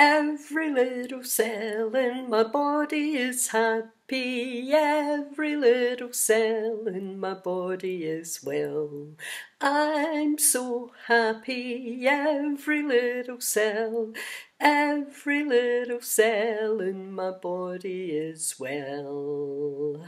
Every little cell in my body is happy, every little cell in my body is well. I'm so happy, every little cell, every little cell in my body is well.